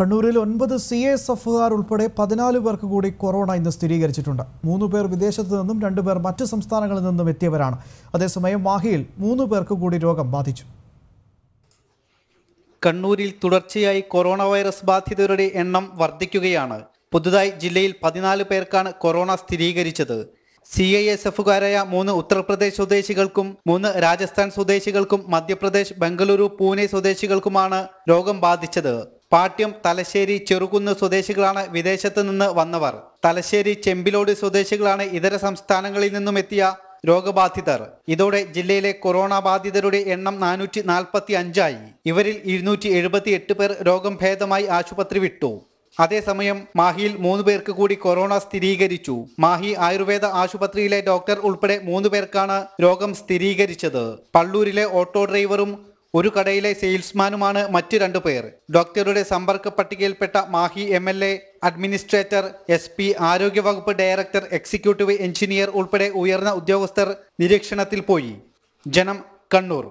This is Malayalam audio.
കണ്ണൂരിൽ ഒൻപത് സി എസ് എഫുകാർ ഉൾപ്പെടെ പതിനാല് പേർക്ക് കൂടി കൊറോണ ഇന്ന് സ്ഥിരീകരിച്ചിട്ടുണ്ട് മൂന്ന് പേർ വിദേശത്തു നിന്നും രണ്ടു പേർ മറ്റ് സംസ്ഥാനങ്ങളിൽ നിന്നും എത്തിയവരാണ് അതേസമയം മാഹിയിൽ മൂന്ന് പേർക്ക് കൂടി രോഗം ബാധിച്ചു കണ്ണൂരിൽ തുടർച്ചയായി കൊറോണ വൈറസ് ബാധിതരുടെ എണ്ണം വർദ്ധിക്കുകയാണ് പുതുതായി ജില്ലയിൽ പതിനാല് പേർക്കാണ് കൊറോണ സ്ഥിരീകരിച്ചത് സി ഐ എസ് എഫുകാരായ മൂന്ന് ഉത്തർപ്രദേശ് സ്വദേശികൾക്കും മൂന്ന് രാജസ്ഥാൻ സ്വദേശികൾക്കും മധ്യപ്രദേശ് ബംഗളൂരു പൂനെ സ്വദേശികൾക്കുമാണ് രോഗം ബാധിച്ചത് പാട്യം തലശ്ശേരി ചെറുകുന്ന് സ്വദേശികളാണ് വിദേശത്ത് നിന്ന് വന്നവർ തലശ്ശേരി ചെമ്പിലോട് സ്വദേശികളാണ് ഇതര സംസ്ഥാനങ്ങളിൽ നിന്നും എത്തിയ രോഗബാധിതർ ഇതോടെ ജില്ലയിലെ കൊറോണ ബാധിതരുടെ എണ്ണം നാനൂറ്റി നാൽപ്പത്തി അഞ്ചായി ഇവരിൽ ഇരുന്നൂറ്റി എഴുപത്തി എട്ട് പേർ രോഗം ഭേദമായി ആശുപത്രി വിട്ടു അതേസമയം മാഹിയിൽ മൂന്ന് പേർക്ക് കൂടി കൊറോണ സ്ഥിരീകരിച്ചു മാഹി ആയുർവേദ ആശുപത്രിയിലെ ഡോക്ടർ ഉൾപ്പെടെ മൂന്ന് പേർക്കാണ് രോഗം സ്ഥിരീകരിച്ചത് പള്ളൂരിലെ ഓട്ടോ ഡ്രൈവറും ഒരു കടയിലെ സെയിൽസ്മാനുമാണ് മറ്റ് രണ്ടു പേർ ഡോക്ടറുടെ സമ്പർക്ക പട്ടികയിൽപ്പെട്ട Mahe M L A administrator S P ആരോഗ്യവകുപ്പ് ഡയറക്ടർ എക്സിക്യൂട്ടീവ് എഞ്ചിനീയർ ഉൾപ്പെടെ ഉയർന്ന ഉദ്യോഗസ്ഥർ നിരീക്ഷണത്തിൽ പോയി ജനം കണ്ണൂർ